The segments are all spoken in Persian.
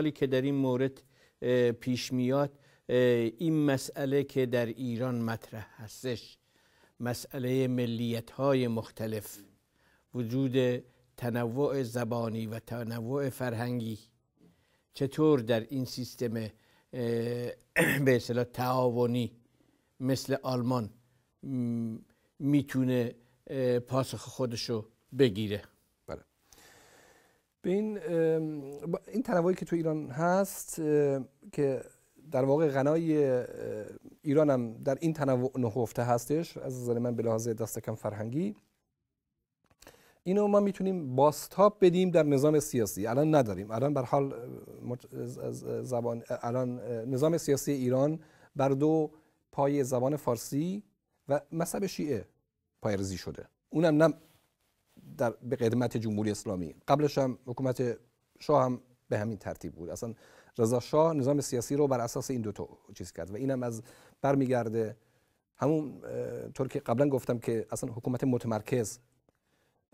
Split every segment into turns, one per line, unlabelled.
سوالی که در این مورد پیش میاد این مسئله که در ایران مطرح هستش مسئله ملیت های مختلف وجود تنوع زبانی و تنوع فرهنگی چطور در این سیستم به اصطلاح تعاونی مثل آلمان
میتونه پاسخ خودشو بگیره به این این تنوعی که تو ایران هست که در واقع غنای ایران هم در این تنوع نهفته هستش از نظر من به لحاظ دستکم فرهنگی اینو ما میتونیم باستاب بدیم در نظام سیاسی الان نداریم الان بر حال زبان الان نظام سیاسی ایران بر دو پای زبان فارسی و مذهب شیعه پایرزی شده اونم نه در به قدمت جمهوری اسلامی قبلش هم حکومت شاه هم به همین ترتیب بود اصلا رضا شاه نظام سیاسی رو بر اساس این دو تا چیز کرد و اینم از برمیگرده همون طور که قبلا گفتم که اصلا حکومت متمرکز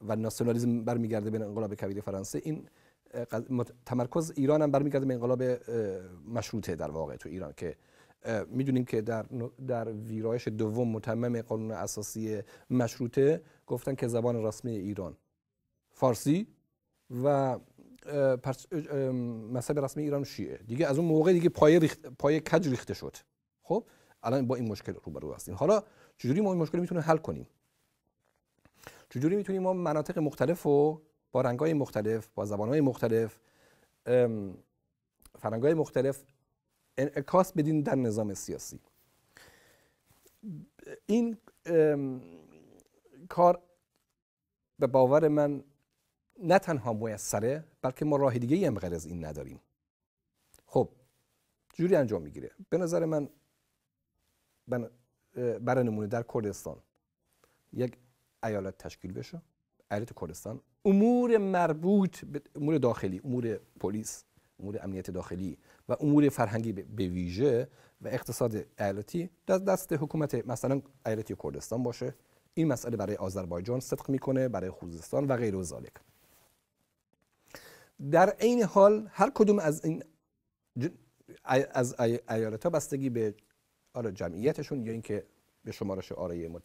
و ناسیونالیسم برمیگرده به انقلاب کبیر فرانسه این تمرکز ایران هم برمیگرده به انقلاب مشروطه در واقع تو ایران که میدونیم که در در ویرایش دوم متمم قانون اساسی مشروطه گفتن که زبان رسمی ایران فارسی و مذهب رسمی ایران شیعه دیگه از اون موقع دیگه پای, کج ریخته شد خب الان با این مشکل روبرو هستیم حالا چجوری ما این مشکل میتونیم حل کنیم چجوری میتونیم ما مناطق مختلف و با های مختلف با های مختلف فرنگ‌های مختلف انعکاس بدیم در نظام سیاسی این کار به باور من نه تنها مویسره بلکه ما راه دیگه هم غیر از این نداریم خب جوری انجام میگیره به نظر من برای نمونه در کردستان یک ایالت تشکیل بشه ایالت کردستان امور مربوط به امور داخلی امور پلیس امور امنیت داخلی و امور فرهنگی به ویژه و اقتصاد ایالتی در دست حکومت مثلا ایالتی کردستان باشه این مسئله برای آذربایجان صدق میکنه برای خوزستان و غیر و ذالک در عین حال هر کدوم از این از ایالت ها بستگی به آره جمعیتشون یا اینکه به شمارش آره مت...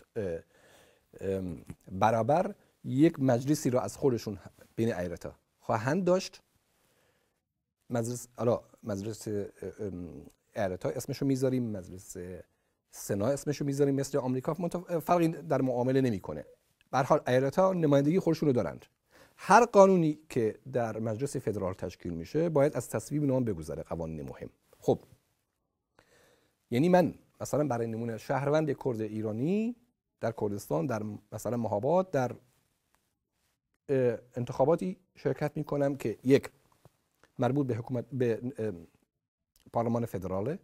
برابر یک مجلسی را از خودشون بین ایالت ها خواهند داشت مجلس آلا مجلس ایالت ها اسمشو میذاریم مجلس سنا اسمشو میذاریم مثل آمریکا فرقی در معامله نمیکنه به حال ایالت ها نمایندگی خودشون رو دارند هر قانونی که در مجلس فدرال تشکیل میشه باید از تصویب نام بگذره قوانین مهم خب یعنی من مثلا برای نمونه شهروند کرد ایرانی در کردستان در مثلا مهابات در انتخاباتی شرکت میکنم که یک مربوط به حکومت به پارلمان فدراله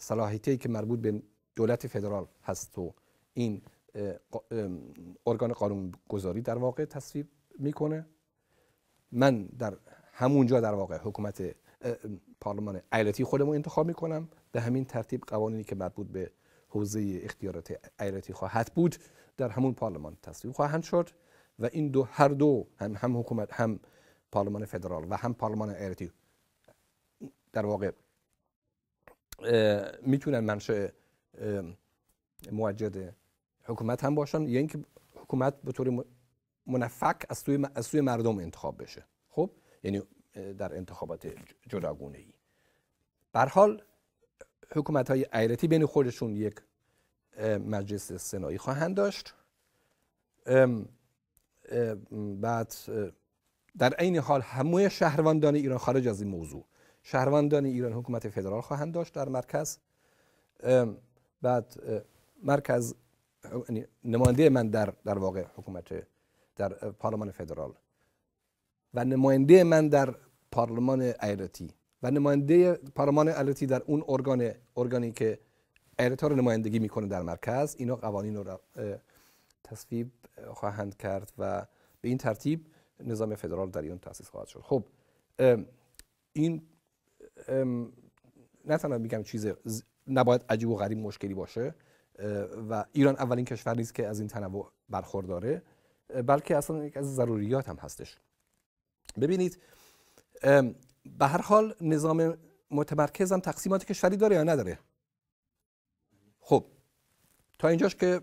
صلاحیتی که مربوط به دولت فدرال هست و این ارگان قانون گذاری در واقع تصویب میکنه من در همونجا در واقع حکومت پارلمان ایالتی خودمو انتخاب میکنم به همین ترتیب قوانینی که مربوط به حوزه اختیارات ایالتی خواهد بود در همون پارلمان تصویب خواهند شد و این دو هر دو هم, هم حکومت هم پارلمان فدرال و هم پارلمان ایالتی در واقع میتونن منشأ موجد حکومت هم باشن یا اینکه حکومت به طور منفق از سوی, مردم انتخاب بشه خب یعنی در انتخابات جداگونه ای بر حال حکومت های ایالتی بین خودشون یک مجلس سنایی خواهند داشت بعد در عین حال همه شهروندان ایران خارج از این موضوع شهروندان ایران حکومت فدرال خواهند داشت در مرکز بعد مرکز یعنی نماینده من در در واقع حکومت در پارلمان فدرال و نماینده من در پارلمان ایالتی و نماینده پارلمان ایالتی در اون ارگان ارگانی که ایالت‌ها رو نمایندگی میکنه در مرکز اینا قوانین رو تصویب خواهند کرد و به این ترتیب نظام فدرال در ایران تاسیس خواهد شد خب این نه تنها میگم چیز نباید عجیب و غریب مشکلی باشه و ایران اولین کشور نیست که از این تنوع برخورداره بلکه اصلا یک از ضروریات هم هستش ببینید به هر حال نظام متمرکز هم تقسیمات کشوری داره یا نداره خب تا اینجاش که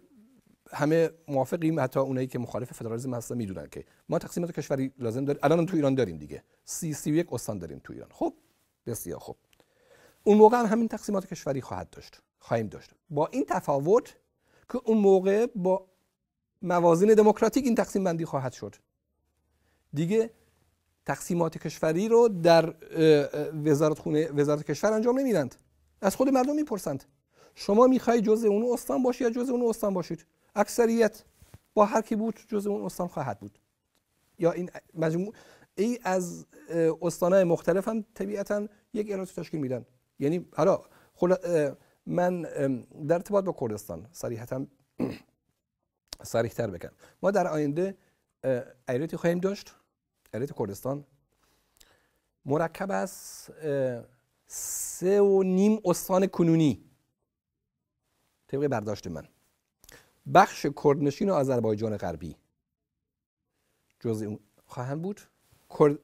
همه موافقیم حتی اونایی که مخالف فدرالیسم هستن میدونن که ما تقسیمات کشوری لازم داریم الان تو ایران داریم دیگه سی سی یک استان داریم تو ایران خب بسیار خوب اون موقع هم همین تقسیمات کشوری خواهد داشت خواهیم داشت با این تفاوت که اون موقع با موازین دموکراتیک این تقسیم بندی خواهد شد دیگه تقسیمات کشوری رو در وزارت خونه وزارت کشور انجام نمیدند از خود مردم میپرسند شما میخوای جزء اون استان باشی یا جزء اون استان باشید اکثریت با هر کی بود جزء اون استان خواهد بود یا این مجموع ای از استانهای مختلف هم طبیعتا یک ایالت تشکیل میدن یعنی حالا من در ارتباط با کردستان صریحتا صریحتر بگم ما در آینده ایالتی خواهیم داشت ایالت کردستان مرکب از سه و نیم استان کنونی طبق برداشت من بخش کردنشین و آذربایجان غربی جزء خواهند بود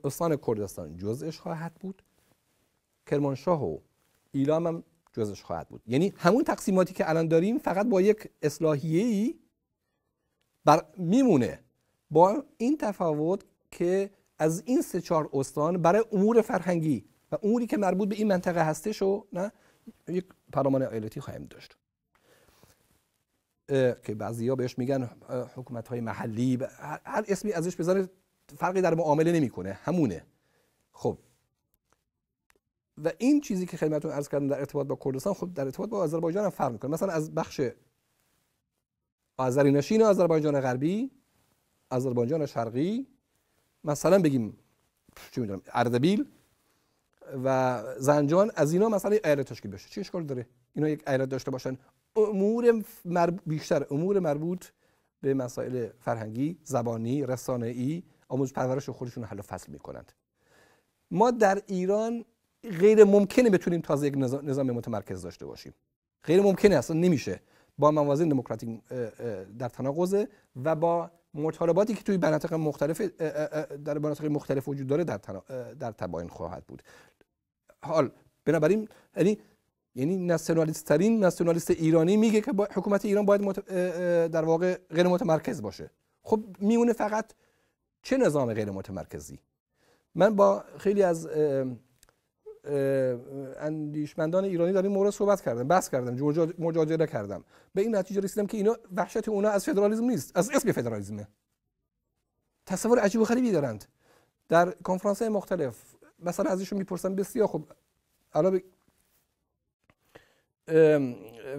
استان کردستان جزش خواهد بود کرمانشاه و ایلام هم جزش خواهد بود یعنی همون تقسیماتی که الان داریم فقط با یک اصلاحیه ای بر میمونه با این تفاوت که از این سه چهار استان برای امور فرهنگی و اموری که مربوط به این منطقه هستش و نه یک پرامان ایالتی خواهیم داشت که بعضی ها بهش میگن حکومت های محلی هر اسمی ازش بذاره فرقی در معامله نمیکنه همونه خب و این چیزی که خدمتتون عرض کردم در ارتباط با کردستان خب در ارتباط با آذربایجان هم فرق میکنه مثلا از بخش آذری نشین آذربایجان غربی آذربایجان شرقی مثلا بگیم چی میدونم اردبیل و زنجان از اینا مثلا ایالت تشکیل بشه چه اشکال داره اینا یک ایالت داشته باشن امور مرب... بیشتر امور مربوط به مسائل فرهنگی زبانی رسانه‌ای آموز پرورش خودشون حل و فصل میکنند ما در ایران غیر ممکنه بتونیم تازه یک نظام متمرکز داشته باشیم غیر ممکنه اصلا نمیشه با موازین دموکراتیک در تناقضه و با مطالباتی که توی مناطق مختلف در مناطق مختلف وجود داره در در تباین خواهد بود حال بنابراین یعنی یعنی ناسیونالیست ترین ناسیونالیست ایرانی میگه که حکومت ایران باید در واقع غیر متمرکز باشه خب میونه فقط چه نظام غیر متمرکزی من با خیلی از اندیشمندان ایرانی در این مورد صحبت کردم بحث کردم مجادله کردم به این نتیجه رسیدم که اینا وحشت اونا از فدرالیسم نیست از اسم فدرالیسمه تصور عجیب و غریبی دارند در کنفرانس های مختلف مثلا ازشون میپرسم بسیار خب الان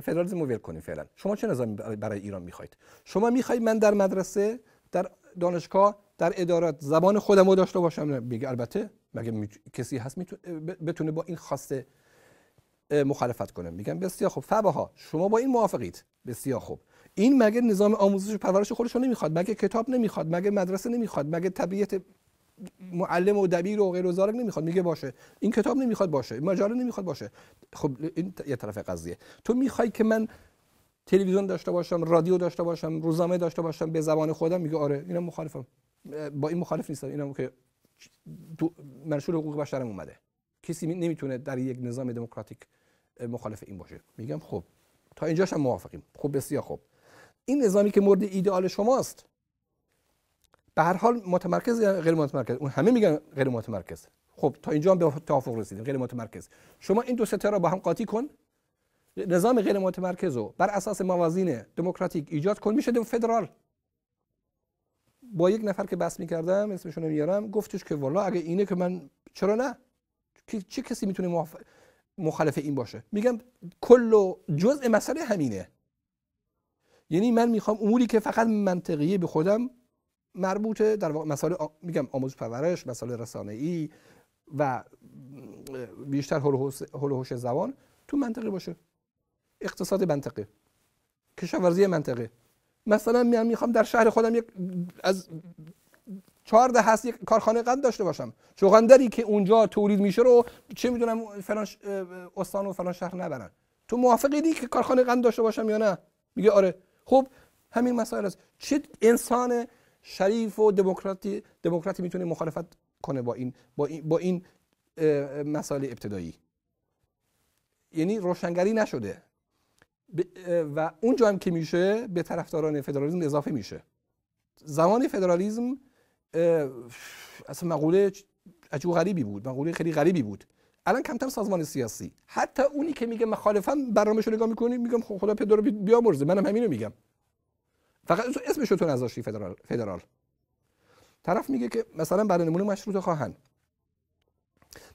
فدرالیسم رو ول کنیم فعلا شما چه نظامی برای ایران میخواید شما میخواید من در مدرسه در دانشگاه در ادارات زبان خودم رو داشته باشم میگه البته مگه کسی هست می تو... بتونه با این خواسته مخالفت کنه میگم بسیار خوب فبها شما با این موافقید بسیار خوب این مگه نظام آموزش و پرورش خودش نمیخواد مگه کتاب نمیخواد مگه مدرسه نمیخواد مگه طبیعت معلم و دبیر و غیر و نمیخواد میگه باشه این کتاب نمیخواد باشه مجاله نمیخواد باشه خب این یه طرف قضیه تو میخوای که من تلویزیون داشته باشم رادیو داشته باشم روزنامه داشته باشم به زبان خودم میگه آره اینم مخالفم با این مخالف نیستم اینم که منشور حقوق بشرم اومده کسی نمیتونه در یک نظام دموکراتیک مخالف این باشه میگم خب تا اینجاش هم موافقیم خب بسیار خب این نظامی که مورد ایدئال شماست به هر حال متمرکز یا غیر متمرکز اون همه میگن غیر متمرکز خب تا اینجا هم به توافق رسیدیم غیر متمرکز شما این دو سته رو با هم قاطی کن نظام غیر متمرکز رو بر اساس موازین دموکراتیک ایجاد کن میشه فدرال با یک نفر که بحث میکردم اسمشو میارم گفتش که والا اگه اینه که من چرا نه چه کسی میتونه محف... مخالف این باشه میگم کل و جزء مسئله همینه یعنی من میخوام اموری که فقط منطقیه به خودم مربوطه در واقع مسائل میگم آموزش پرورش مسائل رسانه ای و بیشتر هلوهوش زبان تو منطقه باشه اقتصاد منطقه کشاورزی منطقه مثلا میخوام در شهر خودم یک از چهارده هست یک کارخانه قند داشته باشم چوغندری که اونجا تولید میشه رو چه میدونم فلان استان و فلان شهر نبرن تو موافقی که کارخانه قند داشته باشم یا نه میگه آره خب همین مسائل است چه انسان شریف و دموکراتی دموکراتی میتونه مخالفت کنه با این با این, با این مسائل ابتدایی یعنی روشنگری نشده و اونجا هم که میشه به طرفداران فدرالیزم اضافه میشه زمان فدرالیزم اصلا مقوله عجیب غریبی بود مقوله خیلی غریبی بود الان کمتر سازمان سیاسی حتی اونی که میگه مخالفم برنامه‌شو نگاه میکنی میگم خب خدا پدر رو بیامرزه منم همینو میگم فقط اسمش تو نذاشتی فدرال فدرال طرف میگه که مثلا برای نمونه مشروط خواهن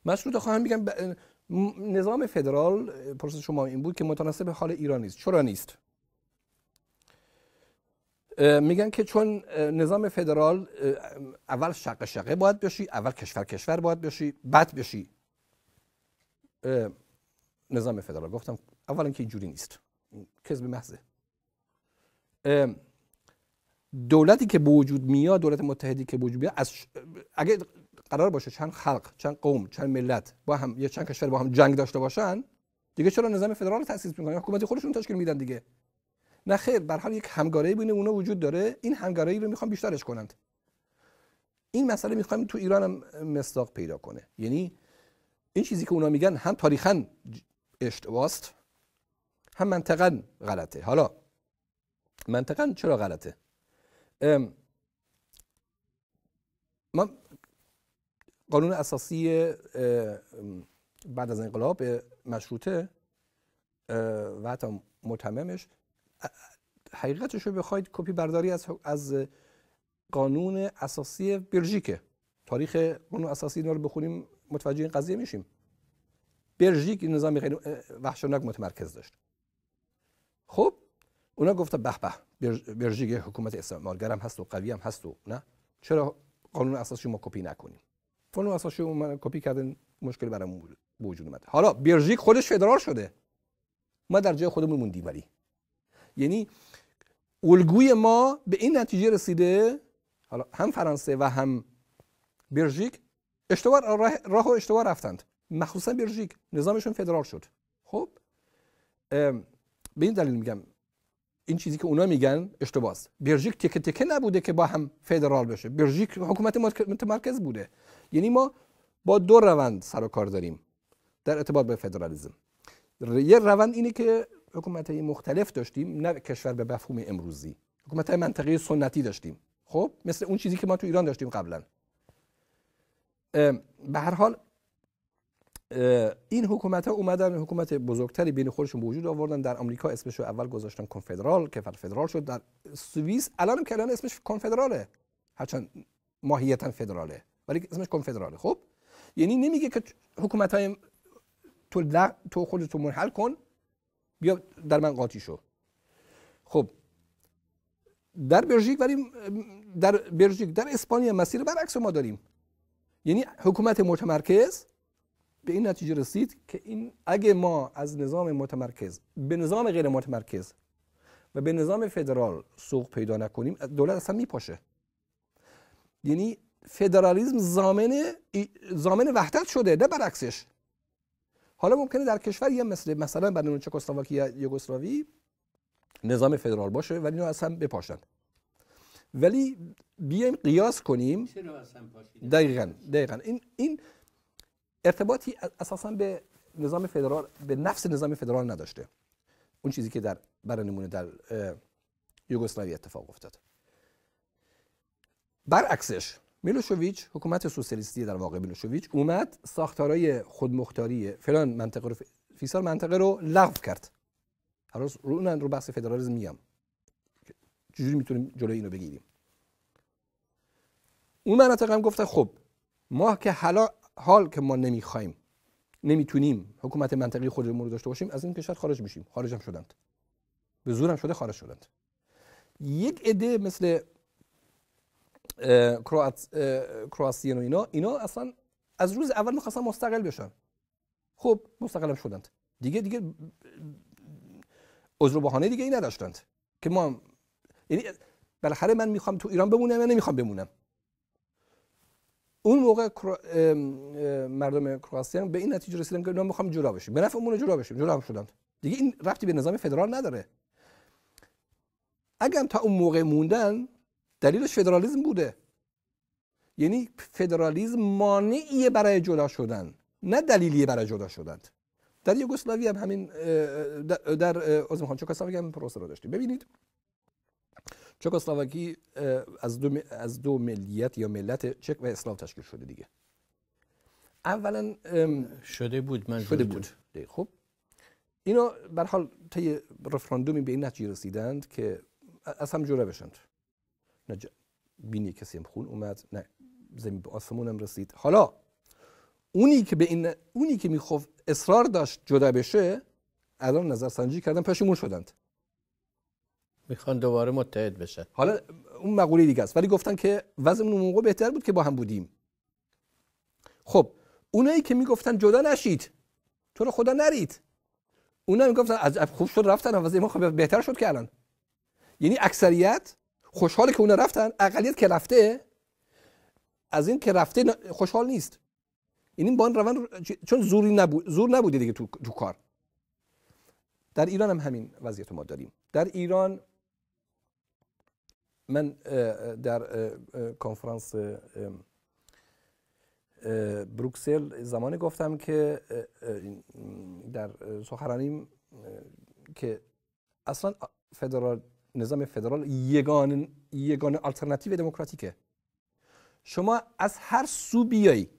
مشروط خواهن میگم نظام فدرال پرسش شما این بود که متناسب حال ایران نیست چرا نیست میگن که چون نظام فدرال اول شقه شقه باید بشی اول کشور کشور باید بشی بعد بشی نظام فدرال گفتم اولا که اینجوری نیست کذب محضه دولتی که به وجود میاد دولت متحدی که به وجود میاد اگه قرار باشه چند خلق چند قوم چند ملت با هم یا چند کشور با هم جنگ داشته باشن دیگه چرا نظام فدرال تاسیس میکنن حکومت خودشون تشکیل میدن دیگه نه خیر بر حال یک همگرایی بین اونا وجود داره این همگرایی رو میخوان بیشترش کنند این مسئله میخوایم تو ایران هم مصداق پیدا کنه یعنی این چیزی که اونا میگن هم تاریخا اشتباست هم منطقا غلطه حالا منطقا چرا غلطه ما قانون اساسی بعد از انقلاب مشروطه و حتی متممش حقیقتش رو بخواید کپی برداری از, از قانون اساسی بلژیکه تاریخ قانون اساسی اینا رو بخونیم متوجه این قضیه میشیم بلژیک این نظام خیلی وحشتناک متمرکز داشت خب اونا گفته به به بلژیک حکومت هم هست و قوی هم هست و نه چرا قانون اساسی ما کپی نکنیم فنون اساسی اون کپی کردن مشکل برامون وجود اومد حالا بلژیک خودش فدرال شده ما در جای خودمون موندیم ولی یعنی الگوی ما به این نتیجه رسیده حالا هم فرانسه و هم بلژیک اشتباه راه, راه و اشتباه رفتند مخصوصا بلژیک نظامشون فدرال شد خب به این دلیل میگم این چیزی که اونا میگن اشتباه است بلژیک تکه تکه نبوده که با هم فدرال بشه بلژیک حکومت متمرکز بوده یعنی ما با دو روند سر و کار داریم در ارتباط به فدرالیزم یه روند اینه که حکومت های مختلف داشتیم نه کشور به مفهوم امروزی حکومت های منطقه سنتی داشتیم خب مثل اون چیزی که ما تو ایران داشتیم قبلا به هر حال این حکومت ها اومدن حکومت بزرگتری بین خودشون وجود آوردن در آمریکا اسمش رو اول گذاشتن کنفدرال که فدرال شد در سوئیس الان که الان اسمش کنفدراله هرچند ماهیتا فدراله ولی اسمش کنفدراله خب یعنی نمیگه که حکومت های تو, تو خودتو منحل کن بیا در من قاطی شو خب در بلژیک ولی در بلژیک در اسپانیا مسیر برعکس ما داریم یعنی حکومت متمرکز به این نتیجه رسید که این اگه ما از نظام متمرکز به نظام غیر متمرکز و به نظام فدرال سوق پیدا نکنیم دولت اصلا میپاشه یعنی فدرالیزم زامن زامن وحدت شده نه برعکسش حالا ممکنه در کشور یه مثل مثلا برنامه چکسلواکی یا یوگسلاوی نظام فدرال باشه ولی اینو اصلا بپاشن ولی بیایم قیاس کنیم دقیقا دقیقا این این ارتباطی اساسا به نظام فدرال به نفس نظام فدرال نداشته اون چیزی که در برای نمونه در یوگسلاوی اتفاق افتاد برعکسش میلوشویچ حکومت سوسیالیستی در واقع میلوشویچ اومد ساختارای خودمختاری فلان منطقه رو فیسار منطقه رو لغو کرد حالا رو اون رو بحث فدرالیسم میام چجوری میتونیم جلوی اینو بگیریم اون مناطق هم گفته خب ما که حالا حال که ما نمیخوایم نمیتونیم حکومت منطقی خودمون رو داشته باشیم از این کشور خارج میشیم خارج هم شدند به زورم شده خارج شدند یک عده مثل کرواسیان و اینا اینا اصلا از روز اول میخواستن مستقل بشن خب مستقل هم شدند دیگه دیگه عذر بهانه دیگه ای نداشتند که ما یعنی بالاخره من میخوام تو ایران بمونم یا نمیخوام بمونم اون موقع مردم کرواسیان به این نتیجه رسیدن که ما میخوام جدا بشیم به نفعمون جدا بشیم جدا هم شدن دیگه این رفتی به نظام فدرال نداره اگر تا اون موقع موندن دلیلش فدرالیزم بوده یعنی فدرالیزم مانعیه برای جدا شدن نه دلیلیه برای جدا شدن در یوگسلاوی هم همین در از میخوام چه کسایی هم پروسه رو داشتیم ببینید چکسلواکی از دو, از دو ملیت یا ملت چک و اسلاو تشکیل شده دیگه اولا شده
بود من شده بود
خب اینا به حال طی رفراندومی به این نتیجه رسیدند که از هم جوره بشند نه بینی کسی هم خون اومد نه زمین به آسمون هم رسید حالا اونی که به این اونی که میخوف اصرار داشت جدا بشه الان نظر سنجی کردن پشیمون شدند میخوان دوباره متحد بشه حالا اون مقوله دیگه است ولی گفتن که وضعمون اون موقع بهتر بود که با هم بودیم خب اونایی که میگفتن جدا نشید تو رو خدا نرید اونا میگفتن از خوب شد رفتن وضع ما خب بهتر شد که الان یعنی اکثریت خوشحال که اونا رفتن اقلیت که رفته از این که رفته خوشحال نیست یعنی با این روان چون زوری نبود زور نبوده دیگه تو, تو کار در ایران هم همین وضعیت ما داریم در ایران من در کنفرانس بروکسل زمانی گفتم که در سخرانیم که اصلا فدرال نظام فدرال یگان یگان آلترناتیو دموکراتیکه شما از هر سو بیایی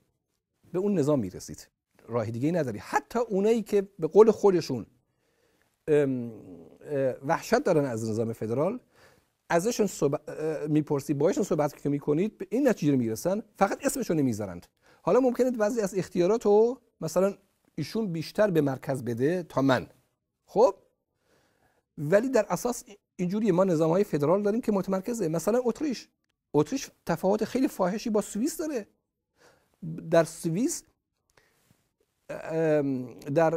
به اون نظام میرسید راه دیگه ای نداری حتی اونایی که به قول خودشون وحشت دارن از نظام فدرال ازشون میپرسی باشون صحبت که میکنید به این نتیجه میرسن فقط اسمشون نمیذارند حالا ممکنه بعضی از اختیارات رو مثلا ایشون بیشتر به مرکز بده تا من خب ولی در اساس اینجوری ما نظام های فدرال داریم که متمرکزه مثلا اتریش اتریش تفاوت خیلی فاحشی با سوئیس داره در سوئیس در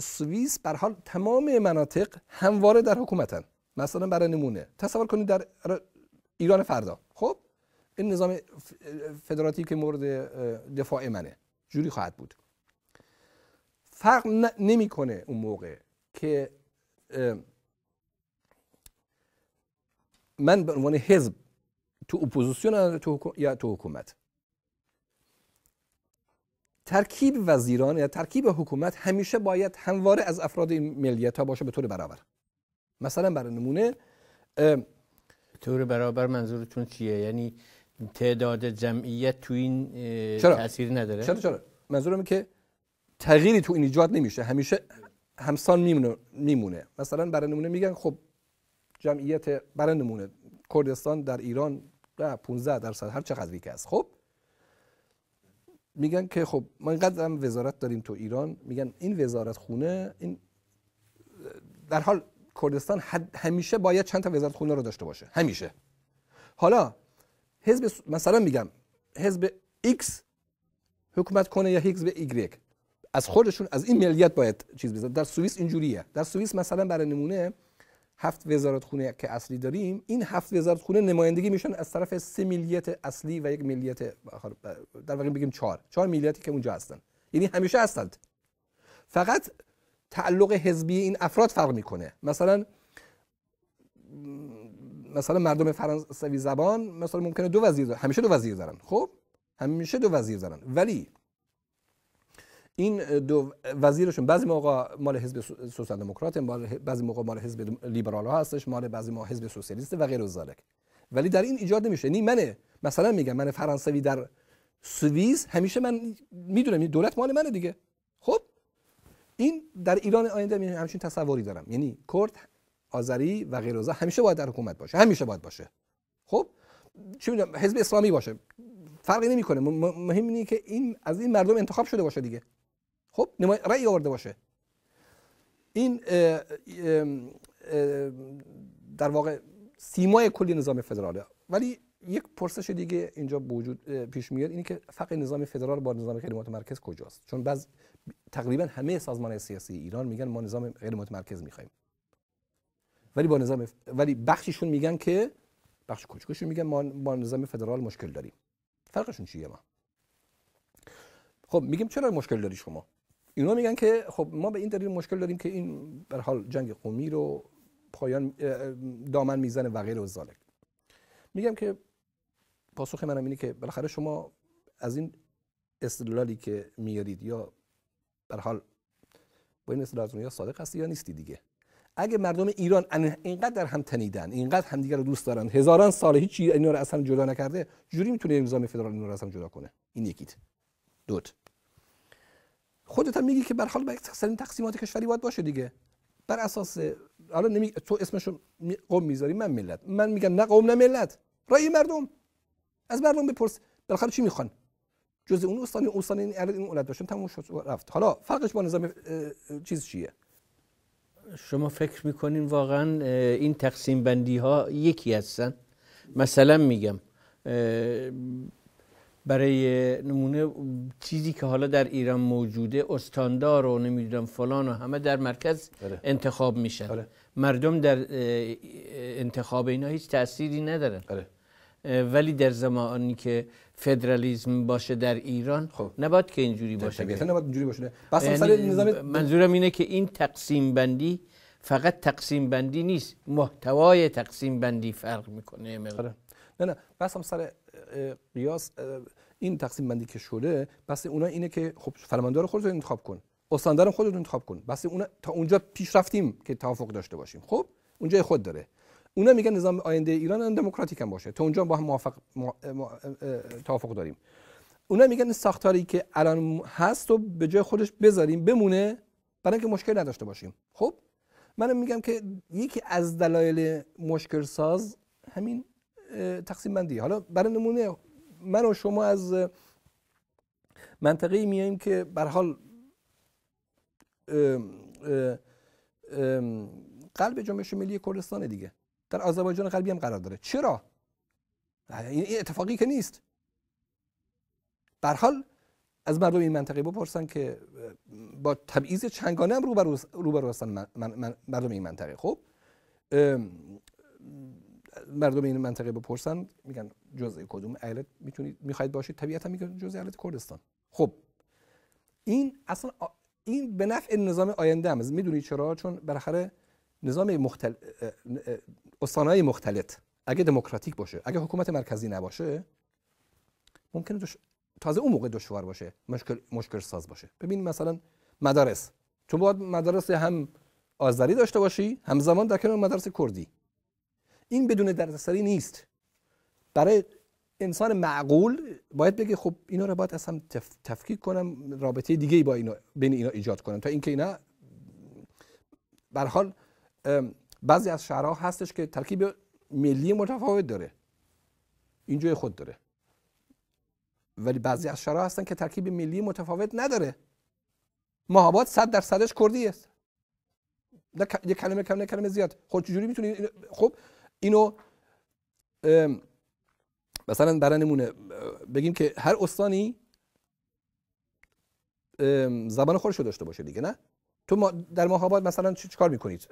سوئیس بر حال تمام مناطق همواره در حکومتن مثلا برای نمونه تصور کنید در ایران فردا خب این نظام فدراتی که مورد دفاع منه جوری خواهد بود فرق نمیکنه اون موقع که من به عنوان حزب تو اپوزیسیون یا تو حکومت ترکیب وزیران یا ترکیب حکومت همیشه باید همواره از افراد ملیت ها باشه به طور برابر مثلا برای نمونه
طور برابر منظورتون چیه یعنی تعداد جمعیت تو این
تاثیر نداره چرا چرا منظورم که تغییری تو این ایجاد نمیشه همیشه همسان میمونه, میمونه. مثلا برای نمونه میگن خب جمعیت برای نمونه کردستان در ایران 15 درصد هر چقدری که هست خب میگن که خب ما اینقدر هم وزارت داریم تو ایران میگن این وزارت خونه این در حال کردستان همیشه باید چند تا وزارت خونه رو داشته باشه همیشه حالا حزب مثلا میگم حزب X حکومت کنه یا حزب Y از خودشون از این ملیت باید چیز بزنه در سوئیس اینجوریه در سوئیس مثلا برای نمونه هفت وزارت خونه که اصلی داریم این هفت وزارت خونه نمایندگی میشن از طرف سه ملیت اصلی و یک ملیت در واقع بگیم چهار چهار ملیتی که اونجا هستن یعنی همیشه هستند فقط تعلق حزبی این افراد فرق میکنه مثلا مثلا مردم فرانسوی زبان مثلا ممکنه دو وزیر دارن همیشه دو وزیر دارن خب همیشه دو وزیر دارن ولی این دو وزیرشون بعضی موقع مال حزب سوسیال دموکرات بعضی موقع مال حزب لیبرال ها هستش مال بعضی موقع حزب سوسیالیست و غیر ذالک ولی در این ایجاد نمیشه یعنی من مثلا میگم من فرانسوی در سوئیس همیشه من میدونم این دولت مال منه دیگه این در ایران آینده من همچین تصوری دارم یعنی کرد آذری و غیرزا همیشه باید در حکومت باشه همیشه باید باشه خب چی میدونم حزب اسلامی باشه فرقی نمیکنه مهم اینه که این از این مردم انتخاب شده باشه دیگه خب رأی آورده باشه این در واقع سیمای کلی نظام فدراله ولی یک پرسش دیگه اینجا وجود پیش میاد اینه که فرق نظام فدرال با نظام خدمات مرکز کجاست چون بعض تقریبا همه سازمان سیاسی ایران میگن ما نظام غیر متمرکز میخوایم ولی با نظام ولی بخشیشون میگن که بخش کوچکشون میگن ما با نظام فدرال مشکل داریم فرقشون چیه ما خب میگیم چرا مشکل داری شما اینا میگن که خب ما به این دلیل مشکل داریم که این به حال جنگ قومی رو پایان دامن میزنه و غیر و زالک میگم که پاسخ منم اینه که بالاخره شما از این استدلالی که میارید یا در حال با این اصطلاح از صادق هستی یا نیستی دیگه اگه مردم ایران اینقدر در هم تنیدن اینقدر همدیگه رو دوست دارن هزاران سال هیچ اینا رو اصلا جدا نکرده جوری میتونه نظام فدرال اینا رو از جدا کنه این یکیت دوت خودت هم میگی که به حال تقسیم تقسیمات کشوری باید باشه دیگه بر اساس حالا نمی... تو اسمشو قوم میذاری من ملت من میگم نه قوم نه ملت رأی مردم از مردم بپرس بالاخره چی میخوان جز اون استان استان این این اولاد داشتن تموم شد رفت حالا فرقش با نظام چیز چیه
شما فکر میکنین واقعا این تقسیم بندی ها یکی هستن مثلا میگم برای نمونه چیزی که حالا در ایران موجوده استاندار و نمیدونم فلان و همه در مرکز بله. انتخاب میشن بله. مردم در انتخاب اینا هیچ تأثیری ندارن بله. ولی در زمانی که فدرالیزم باشه در ایران خب نباید که اینجوری باشه طبیعتا نباید اینجوری باشه یعنی منظورم اینه که این تقسیم بندی فقط تقسیم بندی نیست محتوای تقسیم بندی فرق میکنه مقدار
آره. نه نه بس هم سر قیاس این تقسیم بندی که شده بس اونا اینه که خب فرماندار خودت انتخاب کن استاندار خودتون انتخاب کن بس اونا تا اونجا پیش رفتیم که توافق داشته باشیم خب اونجا خود داره اونا میگن نظام آینده ایران هم دموکراتیک هم باشه تا اونجا با هم موافق توافق داریم اونا میگن ساختاری که الان هست و به جای خودش بذاریم بمونه برای اینکه مشکل نداشته باشیم خب منم میگم که یکی از دلایل مشکل ساز همین تقسیم بندی حالا برای نمونه من و شما از منطقه میاییم که بر حال قلب جامعه ملی کردستان دیگه در آذربایجان غربی هم قرار داره چرا این اتفاقی که نیست بر حال از مردم این منطقه بپرسن که با تبعیض چنگانه هم روبرو هستن مردم این منطقه خب مردم این منطقه بپرسن میگن جزء کدوم ایالت میتونید میخواید باشید طبیعتا میگن جزء ایالت کردستان خب این اصلا این به نفع نظام آینده هم میدونید چرا چون بالاخره نظام مختل... استانهای مختلط اگه دموکراتیک باشه اگه حکومت مرکزی نباشه ممکنه تازه اون موقع دشوار باشه مشکل مشکل ساز باشه ببین مثلا مدارس تو باید مدارس هم آذری داشته باشی همزمان در کنار مدارس کردی این بدون دردسری نیست برای انسان معقول باید بگه خب اینا رو باید اصلا تف... تفکیک کنم رابطه دیگه با اینا بین اینا ایجاد کنم تا اینکه اینا بر بعضی از شهرها هستش که ترکیب ملی متفاوت داره این جای خود داره ولی بعضی از شهرها هستن که ترکیب ملی متفاوت نداره مهابات صد صدش کردی است نه یه کلمه نه کلمه زیاد خود خب چجوری میتونی خب اینو مثلا برای نمونه بگیم که هر استانی زبان خودش رو داشته باشه دیگه نه تو در ماه مثلا چی کار میکنید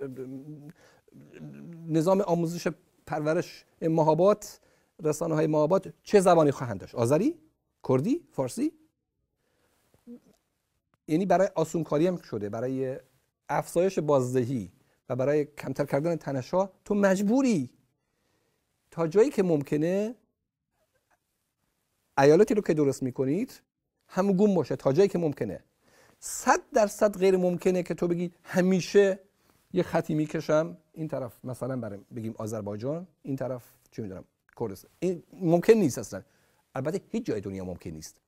نظام آموزش پرورش مهابات رسانه های چه زبانی خواهند داشت آذری کردی فارسی یعنی برای آسونکاری هم شده برای افزایش بازدهی و برای کمتر کردن تنشا تو مجبوری تا جایی که ممکنه ایالتی رو که درست میکنید گم باشه تا جایی که ممکنه صد درصد غیر ممکنه که تو بگی همیشه یه خطی میکشم این طرف مثلا برای بگیم آذربایجان این طرف چی میدونم کردستان این ممکن نیست اصلا البته هیچ جای دنیا ممکن نیست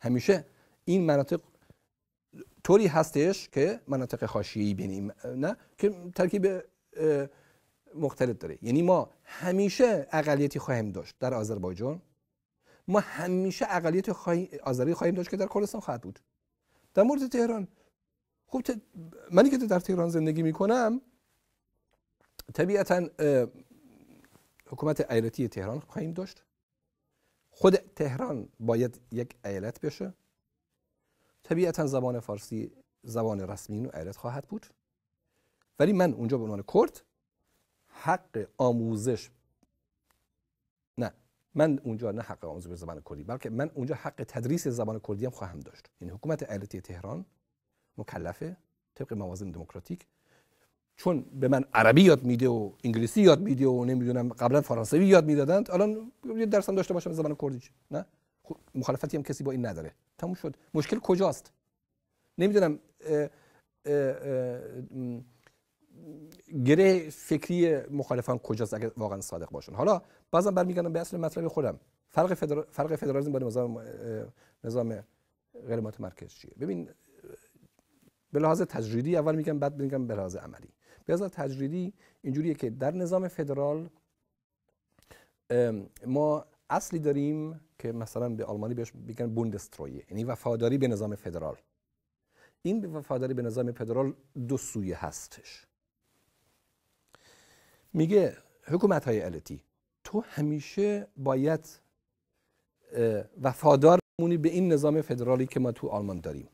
همیشه این مناطق طوری هستش که مناطق خاشیهی بینیم نه که ترکیب مختلف داره یعنی ما همیشه اقلیتی خواهیم داشت در آذربایجان ما همیشه اقلیت خواهی... آذری خواهیم داشت که در کردستان خواهد بود در مورد تهران خب منی که در تهران زندگی میکنم طبیعتا حکومت ایالتی تهران خواهیم داشت خود تهران باید یک ایالت بشه طبیعتا زبان فارسی زبان رسمی و ایالت خواهد بود ولی من اونجا به عنوان کرد حق آموزش من اونجا نه حق آموزش به زبان کردی بلکه من اونجا حق تدریس زبان کردی هم خواهم داشت یعنی حکومت ایالتی تهران مکلفه طبق موازین دموکراتیک چون به من عربی یاد میده و انگلیسی یاد میده و نمیدونم قبلا فرانسوی یاد میدادند الان یه درس داشته باشم زبان کردی نه خب، مخالفتی هم کسی با این نداره تموم شد مشکل کجاست نمیدونم گره فکری مخالفان کجاست اگر واقعا صادق باشن حالا بازم برمیگردم به اصل مطلب خودم فرق فدرالیزم فرق فدرالیسم با نظام نظام غیر متمرکز چیه ببین به لحاظ تجریدی اول میگم بعد میگم به لحاظ عملی به لحاظ تجریدی اینجوریه که در نظام فدرال ما اصلی داریم که مثلا به آلمانی بهش میگن بوندستروی یعنی وفاداری به نظام فدرال این وفاداری به نظام فدرال دو سویه هستش میگه حکومت های التی تو همیشه باید وفادار بمونی به این نظام فدرالی که ما تو آلمان داریم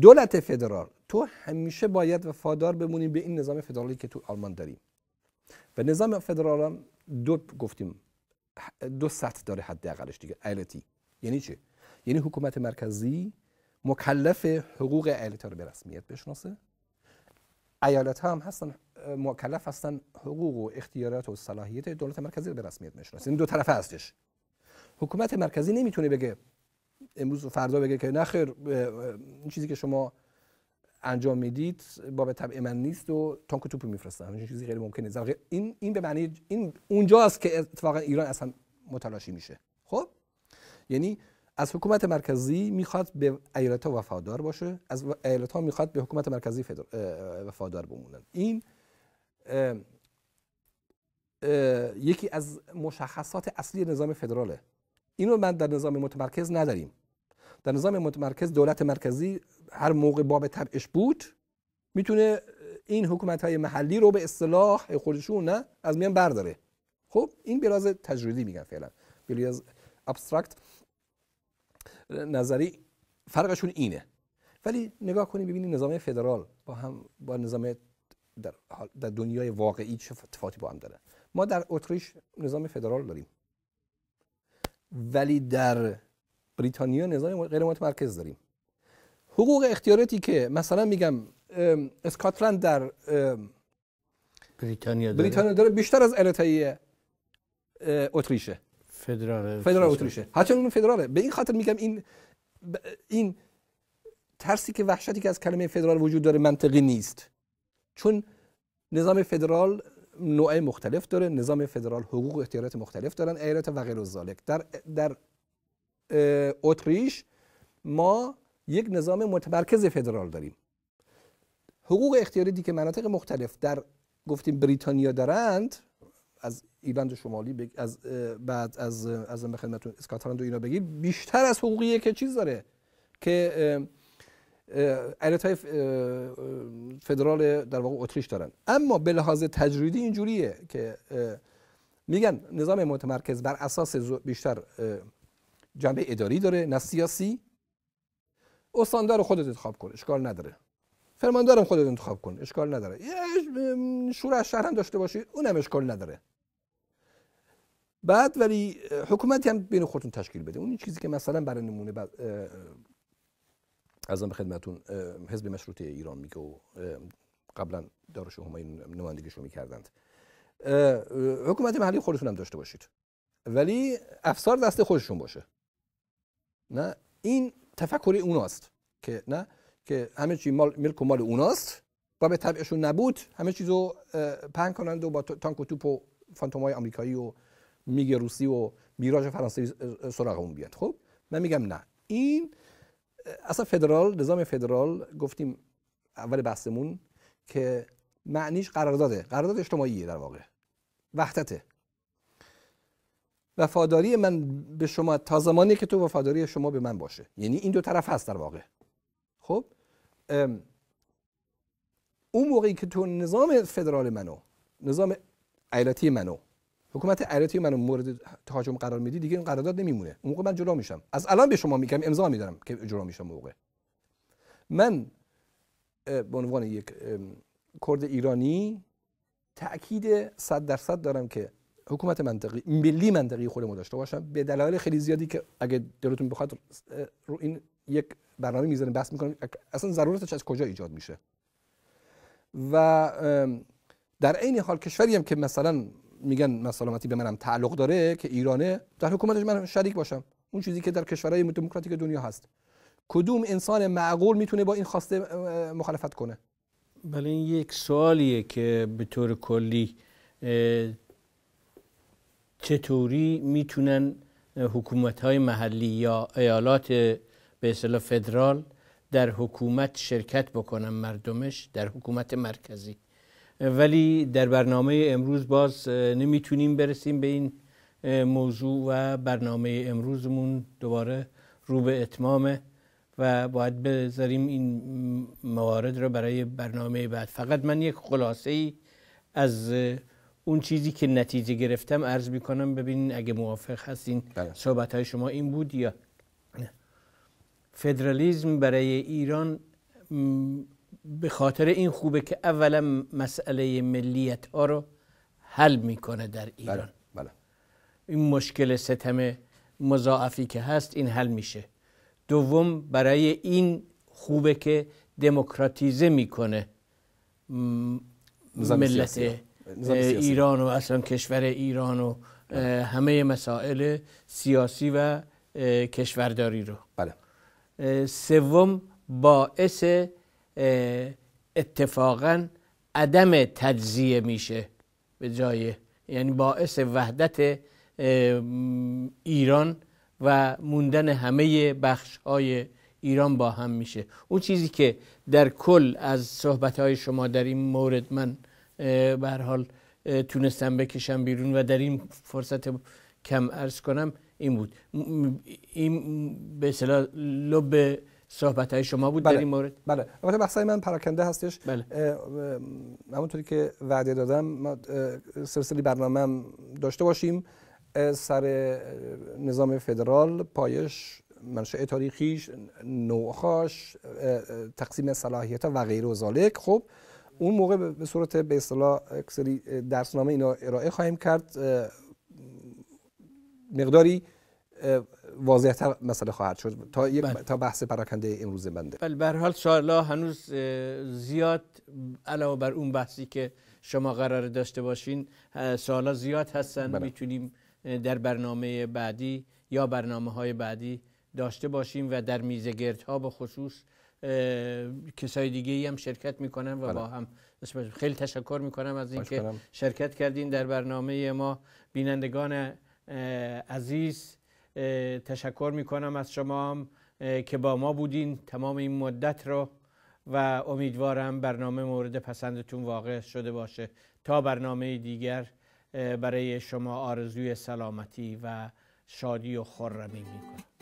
دولت فدرال تو همیشه باید وفادار بمونی به این نظام فدرالی که تو آلمان داریم و نظام فدرال هم دو گفتیم دو سطح داره حداقلش دیگه ایالتی یعنی چه یعنی حکومت مرکزی مکلف حقوق ایالت ها رو به رسمیت بشناسه ایالت ها هم هستن مکلف هستن حقوق و اختیارات و صلاحیت دولت مرکزی رو به رسمیت میشناسن این دو طرفه هستش حکومت مرکزی نمیتونه بگه امروز و فردا بگه که نخیر این چیزی که شما انجام میدید باب طبع من نیست و تانک توپ میفرستن این چیزی غیر ممکنه این این به معنی این اونجاست که اتفاقا ایران اصلا متلاشی میشه خب یعنی از حکومت مرکزی میخواد به ایالت ها وفادار باشه از ایالت ها میخواد به حکومت مرکزی وفادار بمونن این یکی از مشخصات اصلی نظام فدراله اینو من در نظام متمرکز نداریم در نظام متمرکز دولت مرکزی هر موقع باب طبعش بود میتونه این حکومت های محلی رو به اصطلاح خودشون نه از میان برداره خب این بلاز تجریدی میگن فعلا بلاز ابسترکت نظری فرقشون اینه ولی نگاه کنیم ببینید نظام فدرال با هم با نظام در, در دنیای واقعی چه اتفاقی با هم داره ما در اتریش نظام فدرال داریم ولی در بریتانیا نظام غیر متمرکز داریم حقوق اختیاراتی که مثلا میگم اسکاتلند در بریتانیا داره. بریتانیا داره بیشتر از ایالت اتریشه فدرال فدرال اتریشه حتی اون فدراله به این خاطر میگم این این ترسی که وحشتی که از کلمه فدرال وجود داره منطقی نیست چون نظام فدرال نوع مختلف داره نظام فدرال حقوق و اختیارات مختلف دارن ایالت و غیر ذالک در در اتریش ما یک نظام متمرکز فدرال داریم حقوق اختیاری که مناطق مختلف در گفتیم بریتانیا دارند از ایلند شمالی بگ... از بعد از از اسکاتلند و اینا بگیر بیشتر از حقوقی که چیز داره که ایالت های فدرال در واقع اتریش دارن اما به لحاظ تجریدی اینجوریه که میگن نظام متمرکز بر اساس بیشتر جنبه اداری داره نه سیاسی استاندار خودت انتخاب کن اشکال نداره فرماندارم خودت انتخاب کن اشکال نداره شورا شهر هم داشته باشی اونم اشکال نداره بعد ولی حکومتی هم بین خودتون تشکیل بده اون چیزی که مثلا برای نمونه ازم به خدمتون حزب مشروطه ایران میگه و قبلا دارش همایون رو میکردند حکومت محلی خودتون هم داشته باشید ولی افسار دست خودشون باشه نه این تفکر اوناست که نه که همه چی مال ملک و مال اوناست با به طبعشون نبود همه چیزو پهن کنند و با تانک و توپ و فانتومای آمریکایی و میگ روسی و میراج فرانسوی سراغمون بیاد خب من میگم نه این اصلا فدرال نظام فدرال گفتیم اول بحثمون که معنیش قرارداده قرارداد اجتماعیه در واقع وحدته وفاداری من به شما تا زمانی که تو وفاداری شما به من باشه یعنی این دو طرف هست در واقع خب اون موقعی که تو نظام فدرال منو نظام ایالتی منو حکومت من منو مورد تهاجم قرار میدی دیگه این قرارداد نمیمونه اون موقع من جدا میشم از الان به شما میگم امضا میدارم که جدا میشم موقع من به عنوان یک کرد ایرانی تاکید 100 درصد دارم که حکومت منطقی ملی منطقی خودمو داشته باشم به دلایل خیلی زیادی که اگه دلتون بخواد رو این یک برنامه میذاریم بحث میکنم اصلا ضرورتش از کجا ایجاد میشه و در عین حال کشوری هم که مثلا میگن سلامتی به منم تعلق داره که ایرانه در حکومتش من شریک باشم اون چیزی که در کشورهای دموکراتیک دنیا هست کدوم انسان معقول میتونه با این خواسته مخالفت کنه
بله این یک سوالیه که به طور کلی چطوری میتونن حکومت های محلی یا ایالات به اصطلاح فدرال در حکومت شرکت بکنن مردمش در حکومت مرکزی ولی در برنامه امروز باز نمیتونیم برسیم به این موضوع و برنامه امروزمون دوباره رو به اتمامه و باید بذاریم این موارد رو برای برنامه بعد فقط من یک خلاصه ای از اون چیزی که نتیجه گرفتم عرض میکنم ببینین اگه موافق هستین بله. صحبت های شما این بود یا فدرالیزم برای ایران به خاطر این خوبه که اولا مسئله ملیت ها رو حل میکنه در بله، ایران بله. این مشکل ستم مضاعفی که هست این حل میشه دوم برای این خوبه که دموکراتیزه میکنه ملت ایران و اصلا کشور ایران و بله. همه مسائل سیاسی و کشورداری رو بله. سوم باعث اتفاقا عدم تجزیه میشه به جای یعنی باعث وحدت ایران و موندن همه بخش های ایران با هم میشه اون چیزی که در کل از صحبت های شما در این مورد من به حال تونستم بکشم بیرون و در این فرصت کم عرض کنم این بود این به اصطلاح لب صحبت های شما بود بله. در این مورد
بله البته بحث من پراکنده هستش بله. همونطوری که وعده دادم ما سلسله برنامه داشته باشیم سر نظام فدرال پایش منشأ تاریخیش نوخاش تقسیم صلاحیت و غیر و ذالک خب اون موقع به صورت به اصطلاح سری درسنامه اینا ارائه خواهیم کرد مقداری واضحتر مسئله خواهد شد تا, بله. تا بحث پراکنده امروز بنده
بله به حال شاءالله هنوز زیاد علاوه بر اون بحثی که شما قرار داشته باشین سوالا زیاد هستن بله. میتونیم در برنامه بعدی یا برنامه های بعدی داشته باشیم و در میزه گرد ها به خصوص کسای دیگه ای هم شرکت میکنن و بله. با هم خیلی تشکر میکنم از اینکه شرکت کردین در برنامه ما بینندگان عزیز تشکر میکنم از شما هم که با ما بودین تمام این مدت رو و امیدوارم برنامه مورد پسندتون واقع شده باشه تا برنامه دیگر برای شما آرزوی سلامتی و شادی و خرمی میکنم